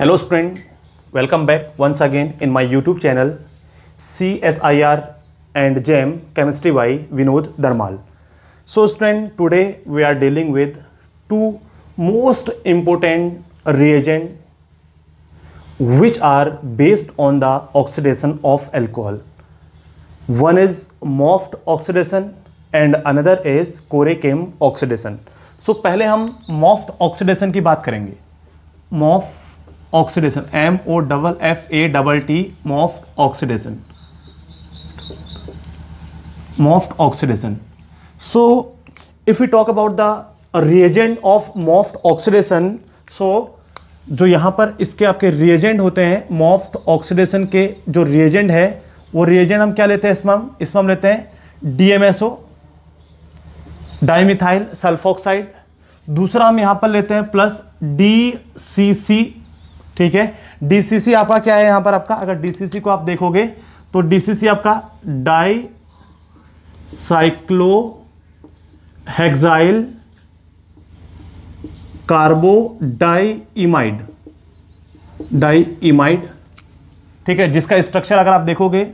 Hello student welcome back once again in my YouTube channel C S I R and JAM chemistry by Vinod Dharmal so student today we are dealing with two most important reagent which are based on the oxidation of alcohol one is Moffatt oxidation and another is Corey Kim oxidation so पहले हम Moffatt oxidation की बात करेंगे Moffatt oxidation M O double F A double T Moffatt oxidation Moffatt oxidation so if you talk about the reagent of Moffatt oxidation so जो यहाँ पर इसके आपके रिएजेंट होते हैं मॉफ्ट ऑक्सीडेशन के जो रिएजेंट है वो रिएजेंट हम क्या लेते हैं इसमें हम इसमें हम लेते हैं डीएमएसओ डाइमिथाइल सल्फोक्साइड दूसरा हम यहाँ पर लेते हैं प्लस डी सी सी ठीक है डीसीसी आपका क्या है यहां पर आपका अगर डीसीसी को आप देखोगे तो डीसीसी आपका dicyclohexyl carbodiimide diimide ठीक है जिसका स्ट्रक्चर अगर आप देखोगे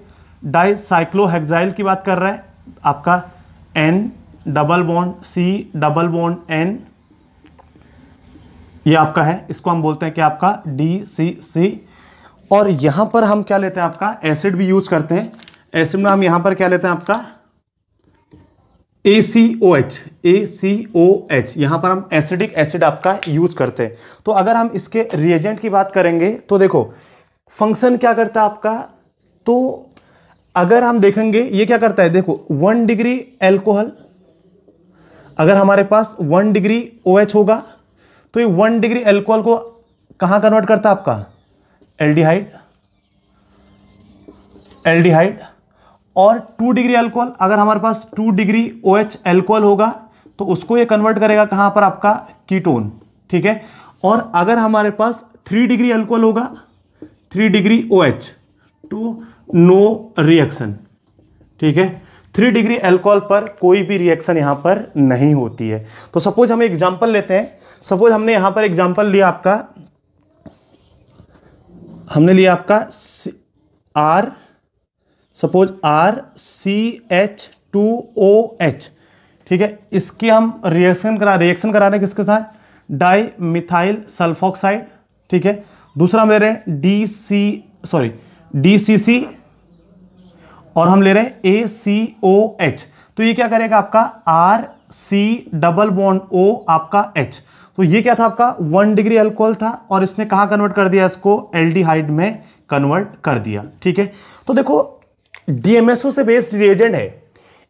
डाई हेक्साइल की बात कर रहा है आपका N double bond C double bond N ये आपका है इसको हम बोलते हैं कि आपका डी सी सी और यहाँ पर हम क्या लेते हैं आपका एसिड भी यूज करते हैं एसिड में हम यहाँ पर क्या लेते हैं आपका ए सी O H A C O H यहाँ पर हम एसिडिक एसिड आपका यूज करते हैं तो अगर हम इसके रिएजेंट की बात करेंगे तो देखो फंक्शन क्या करता है आपका तो अगर हम देखेंगे ये क्या करता है देखो वन डिग्री एल्कोहल अगर हमारे पास one degree O OH H होगा तो ये वन डिग्री एल्कोहल को कहाँ कन्वर्ट करता है आपका एल्डिहाइड एल्डिहाइड और टू डिग्री एल्कोहल अगर हमारे पास two degree O H alcohol होगा तो उसको ये कन्वर्ट करेगा कहाँ पर आपका कीटोन ठीक है और अगर हमारे पास थ्री डिग्री एल्कोहल होगा three degree O H to no reaction ठीक है थ्री डिग्री एल्कोहल पर कोई भी रिएक्शन यहाँ पर नहीं होती है तो सपोज हम एग्जाम्पल लेते हैं सपोज हमने यहां पर एग्जाम्पल लिया आपका हमने लिया आपका R suppose R C H two O H ठीक है इसकी हम रिएक्शन करा रिएक्शन करा रहे हैं किसके साथ डाई मिथाइल सल्फोक्साइड ठीक है दूसरा हम ले रहे हैं D C sorry D C C और हम ले रहे हैं ए सी ओ एच तो ये क्या करेगा आपका R C double bond O आपका एच तो ये क्या था आपका वन डिग्री अल्कोहल था और इसने कहाँ कन्वर्ट कर दिया इसको एल में कन्वर्ट कर दिया ठीक है तो देखो डीएमएसओ से बेस्ड रिएजेंट है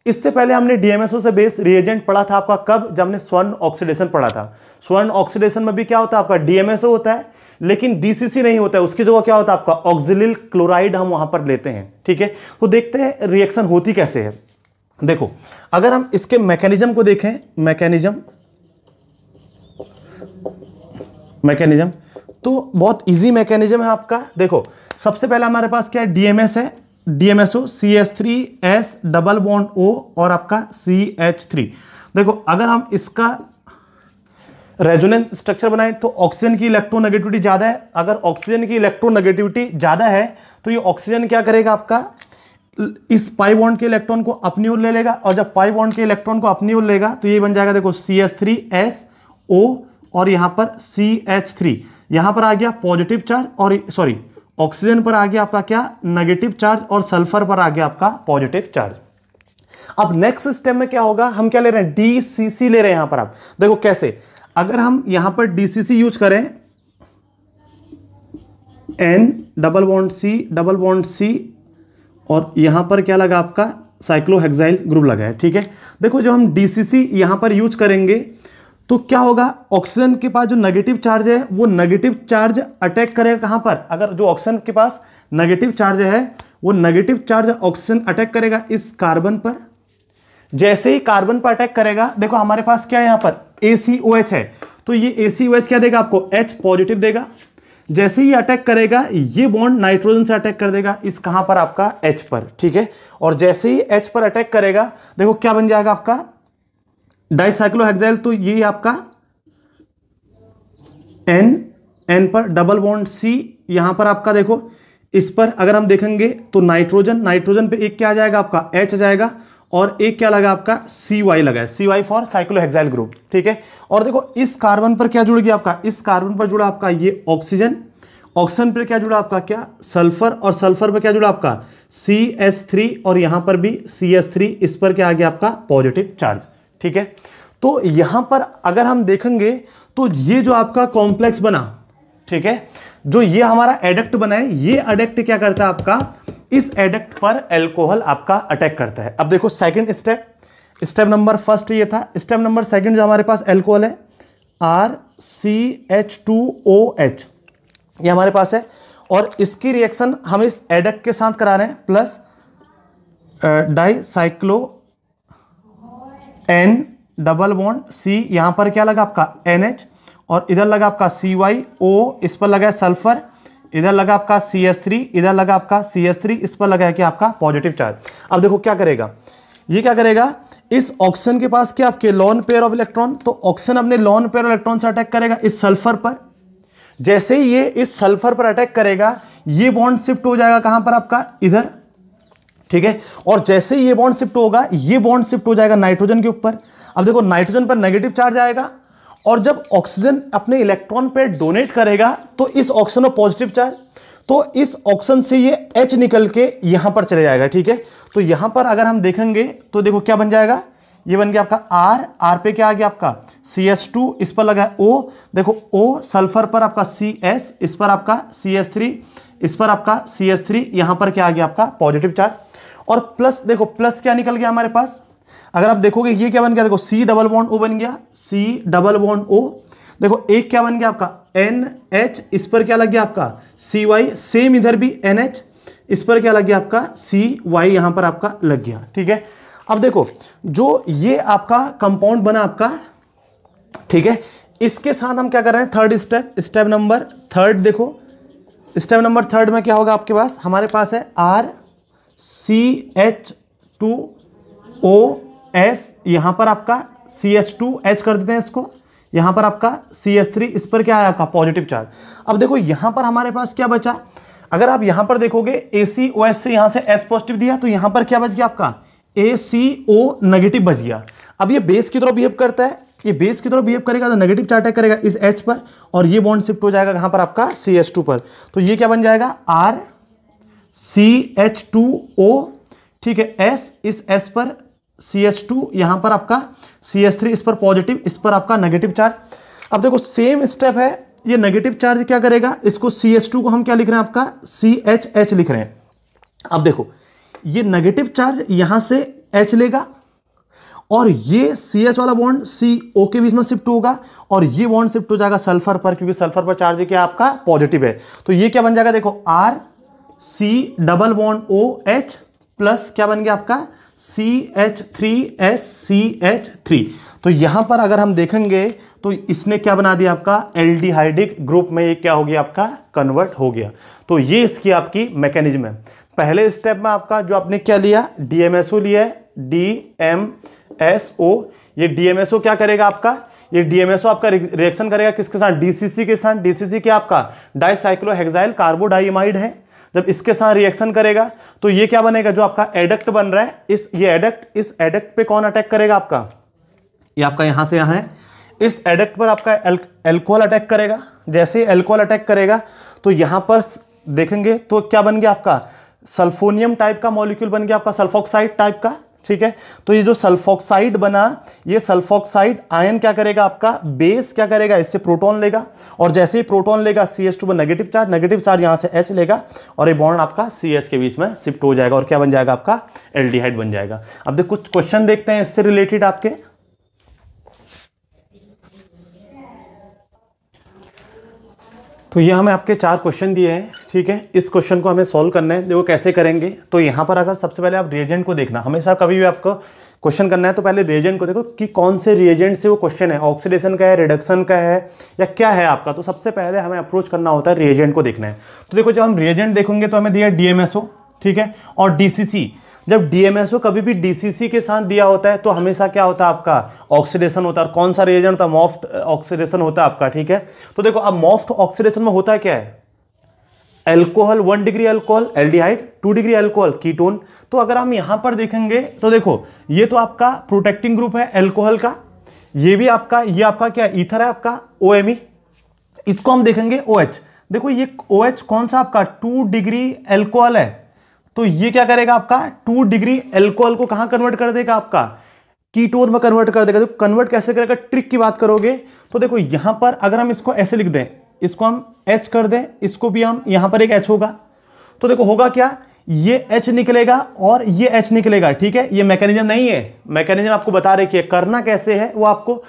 इससे पहले हमने डीएमएसओ से बेस्ड रिएजेंट पढ़ा था आपका कब जब हमने स्वर्ण ऑक्सीडेशन पढ़ा था स्वर्ण ऑक्सीडेशन में भी क्या होता है आपका डीएमएसओ होता है लेकिन डीसीसी नहीं होता है उसकी जगह क्या होता है आपका ऑक्सिलिल क्लोराइड हम वहां पर लेते हैं ठीक है तो देखते हैं रिएक्शन होती कैसे है देखो अगर हम इसके मैकेनिज्म को देखें मैकेनिज्म मैकेनिज्म तो बहुत इजी मैकेनिज्म है आपका देखो सबसे पहले हमारे पास क्या है डीएमएस है DMSO C S three S double bond O और आपका सी एच थ्री देखो अगर हम इसका रेजोनेंस स्ट्रक्चर बनाए तो ऑक्सीजन की इलेक्ट्रोनेगेटिविटी ज़्यादा है अगर ऑक्सीजन की इलेक्ट्रोनेगेटिविटी ज़्यादा है तो ये ऑक्सीजन क्या करेगा आपका इस पाई बॉन्ड के इलेक्ट्रॉन को अपनी ओर ले लेगा और जब पाई बॉन्ड के इलेक्ट्रॉन को अपनी ओर लेगा तो ये बन जाएगा देखो C S three S O और यहां पर सी एच थ्री यहां पर आ गया पॉजिटिव चार्ज और सॉरी ऑक्सीजन पर आ गया आपका क्या नेगेटिव चार्ज और सल्फर पर आ गया आपका पॉजिटिव चार्ज अब नेक्स्ट स्टेप में क्या होगा हम क्या ले रहे हैं डीसीसी ले रहे हैं यहां पर आप देखो कैसे अगर हम यहां पर डीसीसी यूज करें N double bond C double bond C और यहां पर क्या लगा आपका साइक्लोहेक्साइल ग्रुप लगा है ठीक है देखो जब हम डीसीसी यहां पर यूज करेंगे तो क्या होगा ऑक्सीजन के पास जो नेगेटिव चार्ज है वो नेगेटिव चार्ज अटैक करेगा कहां पर अगर जो ऑक्सीजन के पास नेगेटिव चार्ज है वो नेगेटिव चार्ज ऑक्सीजन अटैक करेगा इस कार्बन पर जैसे ही कार्बन पर अटैक करेगा देखो हमारे पास क्या है यहां पर ए है तो ये ए क्या देगा आपको एच पॉजिटिव देगा जैसे ही अटैक करेगा ये बॉन्ड नाइट्रोजन से अटैक कर देगा इस कहां पर आपका H पर ठीक है और जैसे ही H पर अटैक करेगा देखो क्या बन जाएगा आपका डाइसाइक्लोहेक्साइल तो ये आपका एन एन पर डबल बॉन्ड सी यहां पर आपका देखो इस पर अगर हम देखेंगे तो नाइट्रोजन नाइट्रोजन पे एक क्या आ जाएगा आपका एच आ जाएगा और एक क्या लगा आपका सी वाई लगा है C Y for cyclohexyl group ठीक है और देखो इस कार्बन पर क्या जुड़ गया आपका इस कार्बन पर जुड़ा आपका ये ऑक्सीजन ऑक्सीजन पर क्या जुड़ा आपका क्या सल्फर और सल्फर पर क्या जुड़ा आपका सी एस थ्री और यहां पर भी सी एस थ्री इस पर क्या आ गया आपका पॉजिटिव चार्ज ठीक है तो यहां पर अगर हम देखेंगे तो ये जो आपका कॉम्प्लेक्स बना ठीक है जो ये हमारा एडक्ट बना है ये एडक्ट क्या करता है आपका इस एडक्ट पर एल्कोहल आपका अटैक करता है अब देखो second step step number first ये था स्टेप नंबर सेकंड जो हमारे पास एल्कोहल है R C H two O H ये हमारे पास है और इसकी रिएक्शन हम इस एडक्ट के साथ करा रहे हैं plus di cyclo N double bond C यहाँ पर क्या लगा आपका एन एच और इधर लगा आपका सी वाई ओ इस पर लगा है सल्फर इधर लगा आपका सी एस थ्री इधर लगा आपका सी एस थ्री इस पर लगा है कि आपका पॉजिटिव चार्ज अब देखो क्या करेगा ये क्या करेगा इस ऑक्सीजन के पास क्या आपके लॉन पेयर ऑफ इलेक्ट्रॉन तो ऑक्सीजन अपने लॉन पेयर इलेक्ट्रॉन से अटैक करेगा इस सल्फर पर जैसे ही ये इस सल्फर पर अटैक करेगा ये बॉन्ड शिफ्ट हो जाएगा कहां पर आपका इधर ठीक है और जैसे ही ये बॉन्ड शिफ्ट होगा ये बॉन्ड शिफ्ट हो जाएगा नाइट्रोजन के ऊपर अब देखो नाइट्रोजन पर नेगेटिव चार्ज आएगा और जब ऑक्सीजन अपने इलेक्ट्रॉन पर डोनेट करेगा तो इस ऑक्सीजन में पॉजिटिव चार्ज तो इस ऑक्सीजन से ये एच निकल के यहां पर चले जाएगा ठीक है तो यहां पर अगर हम देखेंगे तो देखो क्या बन जाएगा ये बन गया आपका R R पे क्या आ गया आपका सी एस टू इस पर लगा है O देखो O सल्फर पर आपका सी एस इस पर आपका सी एस थ्री इस पर आपका सी एस थ्री यहां पर क्या आ गया आपका पॉजिटिव चार्ज और प्लस देखो प्लस क्या निकल गया हमारे पास अगर आप देखोगे ये क्या बन गया देखो सी डबल बॉन्ड ओ बन गया सी डबल वॉन्ड ओ देखो एक क्या बन गया आपका एन एच इस पर क्या लग गया आपका सी वाई सेम इधर भी एन एच इस पर क्या लग गया आपका सी वाई यहां पर आपका लग गया ठीक है अब देखो जो ये आपका कंपाउंड बना आपका ठीक है इसके साथ हम क्या कर रहे हैं third step step number third देखो स्टेप नंबर थर्ड में क्या होगा आपके पास हमारे पास है R C H two O S यहाँ पर आपका सी एच टू एच कर देते हैं इसको यहाँ पर आपका सी एच थ्री इस पर क्या आया आपका पॉजिटिव चार्ज अब देखो यहाँ पर हमारे पास क्या बचा अगर आप यहाँ पर देखोगे ए सी ओ एस से यहाँ से एस पॉजिटिव दिया तो यहाँ पर क्या बच गया आपका ए सी ओ नेगेटिव बच गया अब ये बेस की तरफ बिहेव करता है ये बेस की तरफ बिहेव करेगा तो नेगेटिव चार्ज अटैक करेगा इस एच पर और ये बॉन्ड शिफ्ट हो जाएगा कहां पर आपका सी एच टू पर तो ये क्या बन जाएगा R C H two O ठीक है एस इस एस पर सी एच टू यहां पर आपका सी एच थ्री इस पर पॉजिटिव इस पर आपका नेगेटिव चार्ज अब देखो सेम स्टेप है ये नेगेटिव चार्ज क्या करेगा इसको सी एच टू को हम क्या लिख रहे हैं आपका सी एच एच लिख रहे हैं अब देखो ये नेगेटिव चार्ज यहां से एच लेगा और ये सी एच वाला बॉन्ड सी ओ के बीच में शिफ्ट होगा और ये बॉन्ड शिफ्ट हो जाएगा सल्फर पर क्योंकि सल्फर पर चार्ज क्या आपका पॉजिटिव है तो ये क्या बन जाएगा देखो R C double bond O H plus क्या बन गया आपका C H three S C H three तो यहां पर अगर हम देखेंगे तो इसने क्या बना दिया आपका हाइड्रिक ग्रुप में ये क्या हो गया आपका कन्वर्ट हो गया तो ये इसकी आपकी मैकेनिज्म है पहले स्टेप में आपका जो आपने क्या लिया डीएमएसओ लिया डी एम एस ओ ये डीएमएसओ क्या करेगा आपका ये डीएमएसओ आपका रिएक्शन करेगा किसके साथ डीसीसी के साथ डीसीसी क्या आपका डाइसाइक्लोहेक्साइल कार्बोडाइमाइड है जब इसके साथ रिएक्शन करेगा तो ये क्या बनेगा जो आपका एडक्ट बन रहा है इस ये एडक्ट इस एडक्ट पे कौन अटैक करेगा आपका ये आपका यहां से यहां है इस एडक्ट पर आपका एल्कोहल अटैक करेगा जैसे ही एल्कोहल अटैक करेगा तो यहां पर देखेंगे तो क्या बन गया आपका सल्फोनियम टाइप का मॉलिक्यूल बन गया आपका सल्फोक्साइड टाइप का ठीक है तो ये जो सल्फोक्साइड बना ये सल्फोक्साइड आयन क्या करेगा आपका बेस क्या करेगा इससे प्रोटॉन लेगा और जैसे ही प्रोटॉन लेगा सी एस टू पर नेगेटिव चार्ज नेगेटिव चार्ज यहाँ से एच लेगा और ये बॉन्ड आपका सी एस के बीच में शिफ्ट हो जाएगा और क्या बन जाएगा आपका एल्डिहाइड बन जाएगा अब देख कुछ क्वेश्चन देखते हैं इससे रिलेटेड आपके तो ये हमें आपके चार क्वेश्चन दिए हैं ठीक है इस क्वेश्चन को हमें सॉल्व करना है देखो कैसे करेंगे तो यहाँ पर अगर सबसे पहले आप रिएजेंट को देखना हमेशा कभी भी आपको क्वेश्चन करना है तो पहले रिएजेंट को देखो कि कौन से रिएजेंट से वो क्वेश्चन है ऑक्सीडेशन का है रिडक्शन का है या क्या है आपका तो सबसे पहले हमें अप्रोच करना होता है रिएजेंट को देखना है तो देखो जब हम रिएजेंट देखेंगे तो हमें दिया डी ठीक है और डी जब डीएमएसओ कभी भी डीसीसी के साथ दिया होता है तो हमेशा क्या होता है आपका ऑक्सीडेशन होता है और कौन सा रिएजेंट था मॉफ्ट ऑक्सीडेशन होता है आपका ठीक है तो देखो अब मॉफ्ट ऑक्सीडेशन में होता है क्या है alcohol one degree alcohol aldehyde two degree alcohol ketone तो अगर हम यहां पर देखेंगे तो देखो ये तो आपका प्रोटेक्टिंग ग्रुप है एल्कोहल का ये भी आपका ये आपका क्या ईथर है आपका ओ e. इसको हम देखेंगे ओ OH. देखो ये ओ OH कौन सा आपका टू डिग्री एल्कोहल है तो ये क्या करेगा आपका टू डिग्री एल्कोहल को कहां कन्वर्ट कर देगा आपका कीटोन में कन्वर्ट कर देगा तो कन्वर्ट कैसे करेगा ट्रिक की बात करोगे तो देखो यहां पर अगर हम इसको ऐसे लिख दें इसको हम एच कर दें इसको भी हम यहां पर एक एच होगा तो देखो होगा क्या ये एच निकलेगा और ये एच निकलेगा ठीक है ये मैकेनिज्म नहीं है मैकेनिज्म आपको बता रहे कि करना कैसे है वो आपको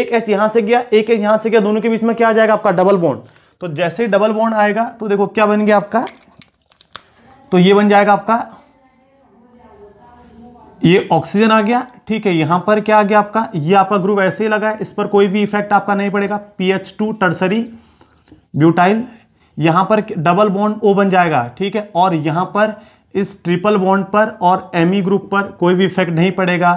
एक एच यहां से गया एक एच यहां से गया दोनों के बीच में क्या आ जाएगा आपका डबल बॉन्ड तो जैसे ही डबल बॉन्ड आएगा तो देखो क्या बन गया आपका तो ये बन जाएगा आपका ये ऑक्सीजन आ गया ठीक है यहां पर क्या आ गया आपका ये आपका ग्रुप ऐसे ही लगा है इस पर कोई भी इफेक्ट आपका नहीं पड़ेगा P H two tertiary butyl यहां पर डबल बॉन्ड ओ बन जाएगा ठीक है और यहां पर इस ट्रिपल बॉन्ड पर और एम ई ग्रुप पर कोई भी इफेक्ट नहीं पड़ेगा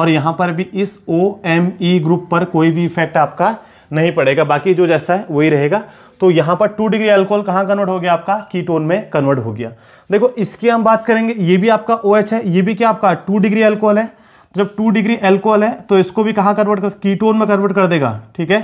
और यहां पर भी इस ओ एम ई ग्रुप पर कोई भी इफेक्ट आपका नहीं पड़ेगा बाकी जो जैसा है वही रहेगा तो यहाँ पर टू डिग्री अल्कोहल कहाँ कन्वर्ट हो गया आपका कीटोन में कन्वर्ट हो गया देखो इसकी हम बात करेंगे ये भी आपका ओ OH है ये भी क्या आपका टू डिग्री अल्कोहल है जब टू डिग्री एल्कोहल है तो इसको भी कहाँ कन्वर्ट कर कीटोन में कन्वर्ट कर देगा ठीक है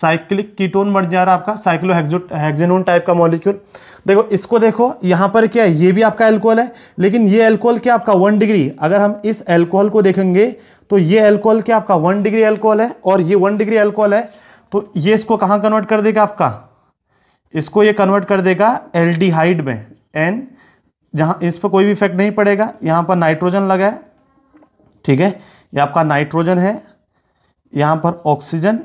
साइक्लिक कीटोन बढ़ जा रहा आपका साइक्लो हेक्जेनोन टाइप का मॉलिक्यूल देखो इसको देखो यहाँ पर क्या है ये भी आपका एल्कोहल है लेकिन ये एल्कोहल क्या आपका वन डिग्री अगर हम इस एल्कोहल को देखेंगे तो ये एल्कोहल क्या आपका वन डिग्री एल्कोहल है और ये वन डिग्री एल्कोहल है तो ये इसको कहाँ कन्वर्ट कर देगा आपका इसको ये कन्वर्ट कर देगा एल में एन जहाँ इस पर कोई भी इफेक्ट नहीं पड़ेगा यहाँ पर नाइट्रोजन लगा है ठीक है ये आपका नाइट्रोजन है यहाँ पर ऑक्सीजन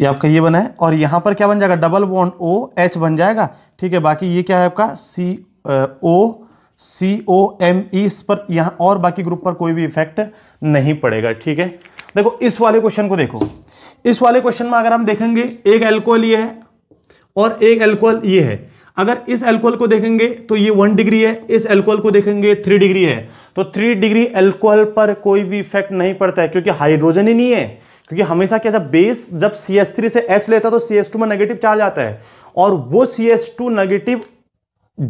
ये आपका ये बना है और यहाँ पर क्या बन जाएगा डबल बॉन्ड ओ एच बन जाएगा ठीक है बाकी ये क्या है आपका सी ओ सी ओ एम ई इस पर यहाँ और बाकी ग्रुप पर कोई भी इफेक्ट नहीं पड़ेगा ठीक है देखो इस वाले क्वेश्चन को देखो इस वाले क्वेश्चन में अगर हम देखेंगे एक एल्कोहल ये है और एक एल्कोहल ये है अगर इस एल्कोहल को देखेंगे तो ये वन डिग्री है इस एल्कोहल को देखेंगे थ्री डिग्री है तो थ्री डिग्री एल्कोहल पर कोई भी इफेक्ट नहीं पड़ता है क्योंकि हाइड्रोजन ही नहीं है क्योंकि हमेशा क्या था बेस जब सी एस थ्री से एच लेता तो सी एस टू में नेगेटिव चार्ज आता है और वो सी एस टू नेगेटिव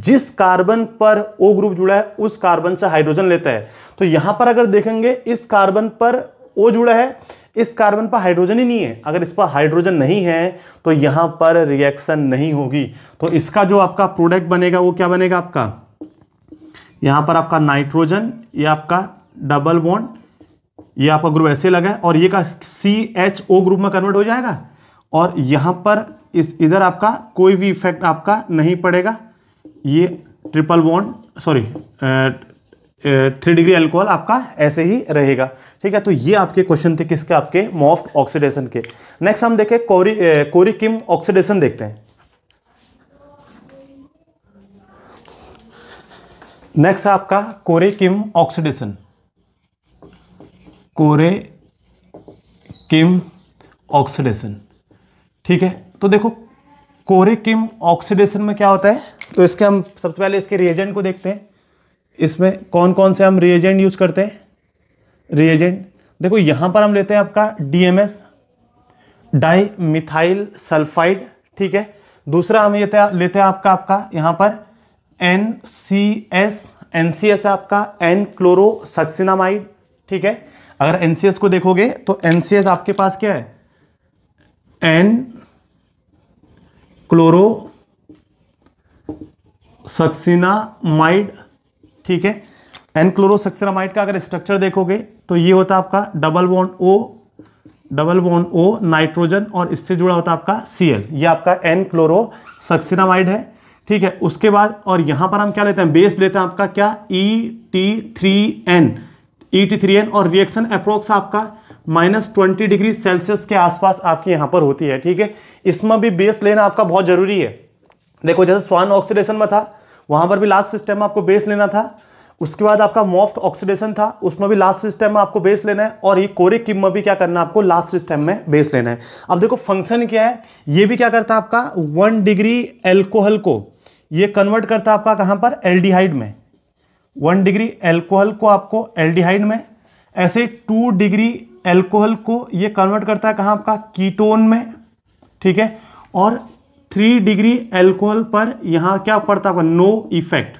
जिस कार्बन पर ओ ग्रुप जुड़ा है उस कार्बन से हाइड्रोजन लेता है तो यहां पर अगर देखेंगे इस कार्बन पर ओ जुड़ा है इस कार्बन पर हाइड्रोजन ही नहीं है अगर इस पर हाइड्रोजन नहीं है तो यहां पर रिएक्शन नहीं होगी तो इसका जो आपका प्रोडक्ट बनेगा वो क्या बनेगा आपका यहां पर आपका नाइट्रोजन ये आपका डबल बॉन्ड ये आपका ग्रुप ऐसे लगा है और ये का सी एच ओ ग्रुप में कन्वर्ट हो जाएगा और यहां पर इस इधर आपका कोई भी इफेक्ट आपका नहीं पड़ेगा ये triple bond sorry three degree alcohol आपका ऐसे ही रहेगा ठीक है तो ये आपके क्वेश्चन थे किसके आपके मॉफ्ट ऑक्सीडेशन के नेक्स्ट हम देखें कोरी कोरिकिम ऑक्सीडेशन देखते हैं नेक्स्ट आपका आपका कोरेकिम ऑक्सीडेशन कोरे किम ऑक्सीडेशन ठीक है तो देखो कोरे किम ऑक्सीडेशन में क्या होता है तो इसके हम सबसे पहले इसके रिएजेंट को देखते हैं इसमें कौन कौन से हम रिएजेंट यूज करते हैं रिएजेंट देखो यहां पर हम लेते हैं आपका डीएमएस डाई मिथाइल सल्फाइड ठीक है दूसरा हम लेते हैं लेते हैं आपका आपका यहां पर N C S N C S आपका एन क्लोरो सक्सिनामाइड ठीक है अगर एन सी एस को देखोगे तो एन सी एस आपके पास क्या है एन क्लोरो सक्सिनामाइड ठीक है एनक्लोरोसक्सेरामाइड का अगर स्ट्रक्चर देखोगे तो ये होता है आपका double bond O double bond O nitrogen और इससे जुड़ा होता है आपका सी एल ये आपका एन क्लोरो है ठीक है उसके बाद और यहाँ पर हम क्या लेते हैं बेस लेते हैं आपका क्या E T three N E T three N और रिएक्शन अप्रोक्स आपका माइनस ट्वेंटी डिग्री सेल्सियस के आसपास आपकी यहाँ पर होती है ठीक है इसमें भी बेस लेना आपका बहुत ज़रूरी है देखो जैसे स्वान ऑक्सीडेशन में था वहाँ पर भी लास्ट सिस्टम में आपको बेस लेना था उसके बाद आपका मॉफ्ट ऑक्सीडेशन था उसमें भी लास्ट सिस्टम में आपको बेस लेना है और ये कोरे किम में भी क्या करना है आपको लास्ट सिस्टम में बेस लेना है अब देखो फंक्शन क्या है ये भी क्या करता है आपका वन डिग्री एल्कोहल को ये कन्वर्ट करता है आपका कहाँ पर एल्डिहाइड में वन डिग्री एल्कोहल को आपको एल्डिहाइड में ऐसे टू डिग्री एल्कोहल को ये कन्वर्ट करता है कहाँ आपका कीटोन में ठीक है और थ्री डिग्री एल्कोहल पर यहाँ क्या पड़ता है नो इफेक्ट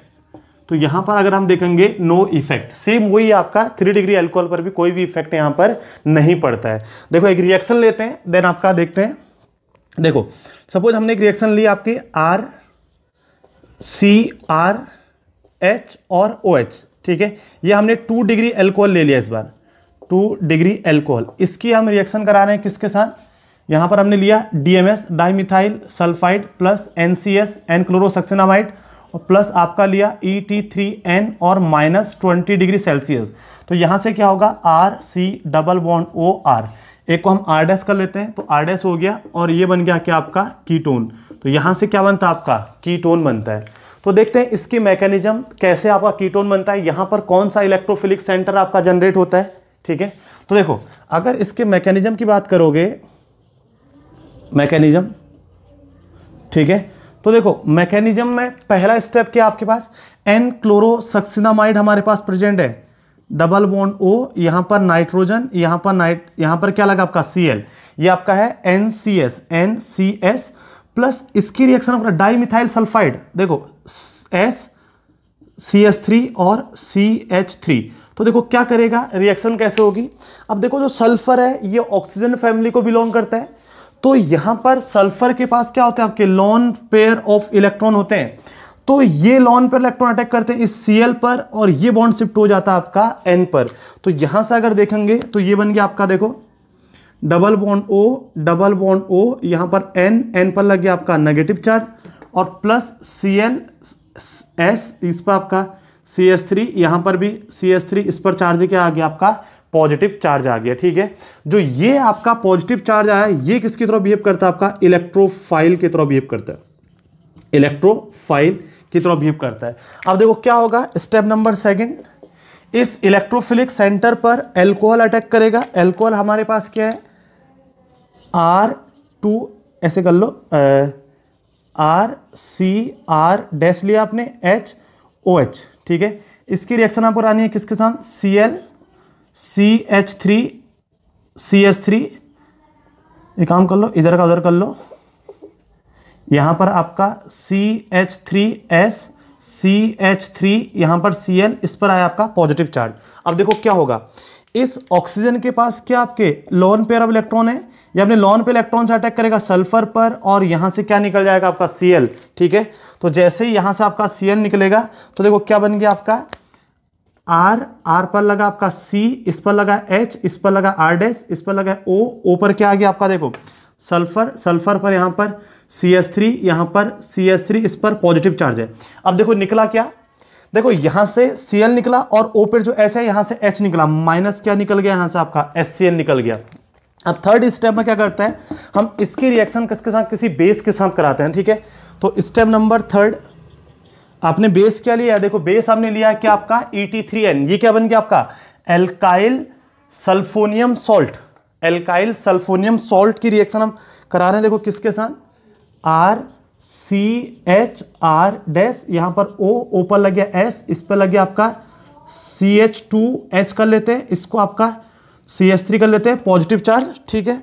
तो यहां पर अगर हम देखेंगे नो इफेक्ट सेम वही आपका थ्री डिग्री एल्कोहल पर भी कोई भी इफेक्ट यहां पर नहीं पड़ता है देखो एक रिएक्शन लेते हैं देन आपका देखते हैं देखो सपोज हमने एक रिएक्शन ली आपके आर सी आर एच और ओ एच ठीक है ये हमने टू डिग्री एल्कोहल ले लिया इस बार टू डिग्री एल्कोहल इसकी हम रिएक्शन करा रहे हैं किसके साथ यहाँ पर हमने लिया D M S dimethyl sulphide plus N C S N chlorosuccinimide plus आपका लिया ई टी थ्री एन और माइनस ट्वेंटी डिग्री सेल्सियस तो यहाँ से क्या होगा R C double bond O R एक को हम आर डैस कर लेते हैं तो आर डैस हो गया और ये बन गया क्या आपका कीटोन तो यहाँ से क्या बनता है आपका कीटोन बनता है तो देखते हैं इसकी मैकेनिज्म कैसे आपका कीटोन बनता है यहाँ पर कौन सा इलेक्ट्रोफिलिक सेंटर आपका जनरेट होता है ठीक है तो देखो अगर इसके मैकेनिज्म की बात करोगे मैकेनिज्म ठीक है तो देखो मैकेनिज्म में पहला स्टेप क्या आपके पास एन क्लोरोसक्सिनामाइड हमारे पास प्रेजेंट है डबल बॉन्ड ओ यहां पर नाइट्रोजन यहां पर नाइट यहां पर क्या लगा आपका सी एल यह आपका है N C S N C S plus इसकी रिएक्शन अपना मिथाइल सल्फाइड देखो एस सी एस थ्री और सी एच थ्री तो देखो क्या करेगा रिएक्शन कैसे होगी अब देखो जो सल्फर है ये ऑक्सीजन फैमिली को बिलोंग करता है तो यहां पर सल्फर के पास क्या होते हैं आपके लॉन पेयर ऑफ इलेक्ट्रॉन होते हैं तो ये लॉन पर इलेक्ट्रॉन अटैक करते हैं इस सीएल पर और ये बॉन्ड शिफ्ट हो जाता है आपका एन पर तो यहां से अगर देखेंगे तो ये बन गया आपका देखो double bond O double bond O यहां पर एन एन पर लग गया आपका नेगेटिव चार्ज और प्लस सी एल एस इस पर आपका सी एस थ्री यहां पर भी सी एस थ्री इस पर चार्ज क्या आ गया आपका पॉजिटिव चार्ज आ गया ठीक है जो ये आपका पॉजिटिव चार्ज आया ये किसकी तरह बिहेव करता है आपका इलेक्ट्रोफाइल की तरह बिहेव करता है इलेक्ट्रोफाइल की तरह बिहेव करता है अब देखो क्या होगा स्टेप नंबर सेकेंड इस इलेक्ट्रोफिलिक सेंटर पर एल्कोहल अटैक करेगा एल्कोहल हमारे पास क्या है आर टू ऐसे कर लो आर सी आर डैश लिया आपने एच ओ एच ठीक है इसकी रिएक्शन आपको आनी है किसके साथ C L C H three C H three ये काम कर लो इधर का उधर कर लो यहाँ पर आपका C H three S C H three यहाँ पर सी एल इस पर आया आपका पॉजिटिव चार्ज अब देखो क्या होगा इस ऑक्सीजन के पास क्या आपके लॉन पेयर ऑफ इलेक्ट्रॉन है ये अपने लॉन पे इलेक्ट्रॉन से अटैक करेगा सल्फर पर और यहाँ से क्या निकल जाएगा आपका सी ठीक है तो जैसे ही यहाँ से आपका सी निकलेगा तो देखो क्या बन गया आपका आर आर पर लगा आपका सी इस पर लगा एच इस पर लगा आर डैश इस पर लगा ओ ओ पर क्या आ गया आपका देखो सल्फर सल्फर पर यहां पर सी एस थ्री यहां पर सी एस थ्री इस पर पॉजिटिव चार्ज है अब देखो निकला क्या देखो यहां से सी एल निकला और ओ पर जो एच है यहां से एच निकला माइनस क्या निकल गया यहां से आपका एस सी एल निकल गया अब थर्ड स्टेप में क्या करते हैं हम इसकी रिएक्शन किसके साथ किसी बेस के साथ कराते हैं ठीक है तो स्टेप नंबर थर्ड आपने बेस क्या लिया देखो बेस आपने लिया क्या आपका थ्री e एन ये क्या बन गया आपका alkyl sulphonium salt alkyl sulphonium salt की रिएक्शन हम करा रहे हैं देखो किसके साथ R C H R dash यहाँ पर ओ ओ पर लग गया एस इस पर लग गया आपका सी एच टू एच कर लेते हैं इसको आपका सी एच थ्री कर लेते हैं पॉजिटिव चार्ज ठीक है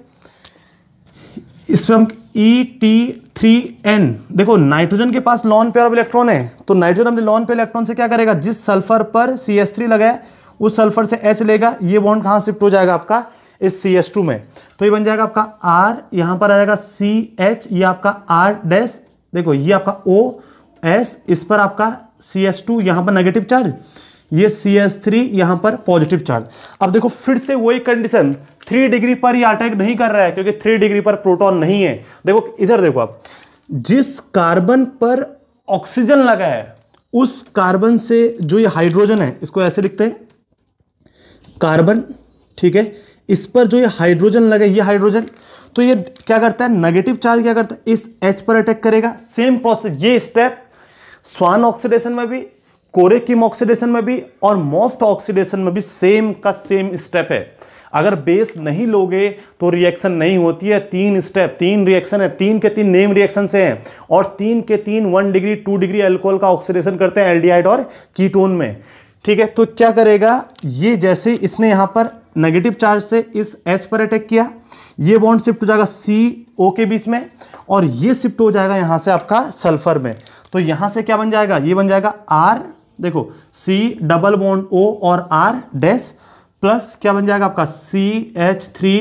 इसमें हम ई टी थ्री एन देखो नाइट्रोजन के पास लॉन पेयर ऑफ इलेक्ट्रॉन है तो नाइट्रोजन अपने लॉन पे इलेक्ट्रॉन से क्या करेगा जिस सल्फर पर सी एस थ्री लगाए उस सल्फर से एच लेगा ये बॉन्ड कहाँ शिफ्ट हो जाएगा आपका इस सी एस टू में तो ये बन जाएगा आपका आर यहाँ पर आ जाएगा सी एच ये आपका आर डैश देखो ये आपका ओ एस इस पर आपका सी एस टू यहाँ पर नेगेटिव चार्ज ये सी एस थ्री यहाँ पर पॉजिटिव चार्ज अब देखो फिर से वही कंडीशन थ्री डिग्री पर ही अटैक नहीं कर रहा है क्योंकि थ्री डिग्री पर प्रोटॉन नहीं है देखो इधर देखो आप जिस कार्बन पर ऑक्सीजन लगा है उस कार्बन से जो ये हाइड्रोजन है इसको ऐसे लिखते हैं कार्बन ठीक है इस पर जो ये हाइड्रोजन लगा ये हाइड्रोजन तो ये क्या करता है नेगेटिव चार्ज क्या करता है इस एच पर अटैक करेगा सेम प्रोसेस ये स्टेप स्वान ऑक्सीडेशन में भी कोरेकिम ऑक्सीडेशन में भी और मोफ्ट ऑक्सीडेशन में भी सेम का सेम स्टेप है अगर बेस नहीं लोगे तो रिएक्शन नहीं होती है तीन स्टेप तीन रिएक्शन है तीन के तीन नेम रिएक्शन से हैं और तीन के तीन one degree two degree alcohol का ऑक्सीडेशन करते हैं एल्डिहाइड और कीटोन में ठीक है तो क्या करेगा ये जैसे इसने यहाँ पर नेगेटिव चार्ज से इस एच पर अटैक किया ये बॉन्ड शिफ्ट हो जाएगा सी ओ के बीच में और ये शिफ्ट हो जाएगा यहाँ से आपका सल्फर में तो यहाँ से क्या बन जाएगा ये बन जाएगा आर देखो सी डबल बॉन्ड ओ और आर डैश प्लस क्या बन जाएगा आपका C H three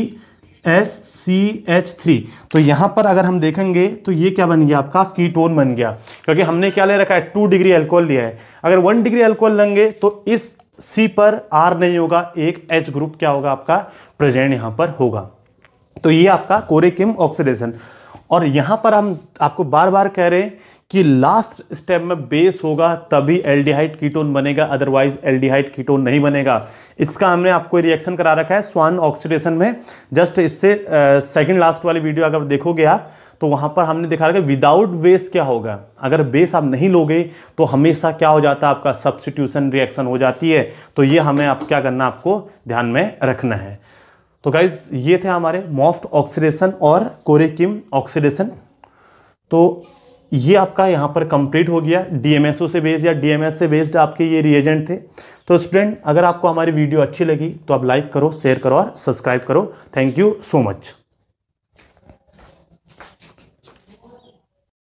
S C H three तो यहां पर अगर हम देखेंगे तो ये क्या बन गया आपका कीटोन बन गया क्योंकि हमने क्या ले रखा है टू डिग्री एल्कोहल लिया है अगर वन डिग्री एल्कोहल लेंगे तो इस सी पर आर नहीं होगा एक एच ग्रुप क्या होगा आपका प्रेजेंट यहां पर होगा तो ये आपका कोरेकिम ऑक्सीडेशन और यहां पर हम आपको बार बार कह रहे हैं कि लास्ट स्टेप में बेस होगा तभी एल्डिहाइड कीटोन बनेगा अदरवाइज एल्डिहाइड कीटोन नहीं बनेगा इसका हमने आपको रिएक्शन करा रखा है स्वान ऑक्सीडेशन में जस्ट इससे सेकंड लास्ट वाली वीडियो अगर देखोगे आप तो वहां पर हमने दिखा रखा विदाउट बेस क्या होगा अगर बेस आप नहीं लोगे तो हमेशा क्या हो जाता है आपका सब्सिट्यूशन रिएक्शन हो जाती है तो ये हमें आप क्या करना आपको ध्यान में रखना है तो गाइज ये थे हमारे मॉफ्ट ऑक्सीडेशन और कोरेकिम ऑक्सीडेशन तो ये आपका यहाँ पर कंप्लीट हो गया डीएमएसओ से बेस्ड या डीएमएस से बेस्ड आपके ये रिएजेंट थे तो स्टूडेंट अगर आपको हमारी वीडियो अच्छी लगी तो आप लाइक करो शेयर करो और सब्सक्राइब करो थैंक यू सो मच